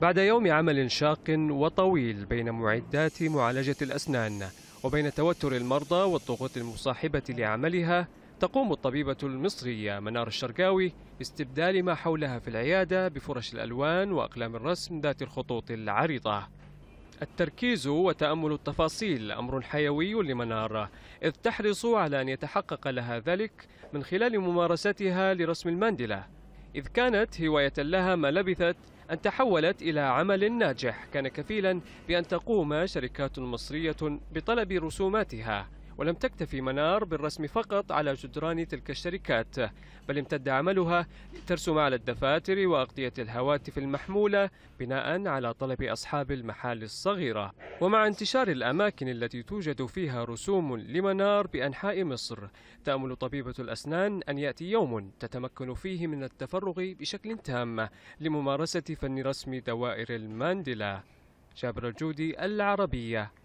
بعد يوم عمل شاق وطويل بين معدات معالجة الأسنان وبين توتر المرضى والضغوط المصاحبة لعملها تقوم الطبيبة المصرية منار الشرقاوي باستبدال ما حولها في العيادة بفرش الألوان وأقلام الرسم ذات الخطوط العريضة التركيز وتأمل التفاصيل أمر حيوي لمنار إذ تحرص على أن يتحقق لها ذلك من خلال ممارستها لرسم المانديلا إذ كانت هواية لها ما لبثت أن تحولت إلى عمل ناجح كان كفيلا بأن تقوم شركات مصرية بطلب رسوماتها ولم تكتفي منار بالرسم فقط على جدران تلك الشركات بل امتد عملها ترسم على الدفاتر وأغطية الهواتف المحمولة بناء على طلب أصحاب المحال الصغيرة ومع انتشار الأماكن التي توجد فيها رسوم لمنار بأنحاء مصر تأمل طبيبة الأسنان أن يأتي يوم تتمكن فيه من التفرغ بشكل تام لممارسة فن رسم دوائر المانديلا جابر الجودي العربية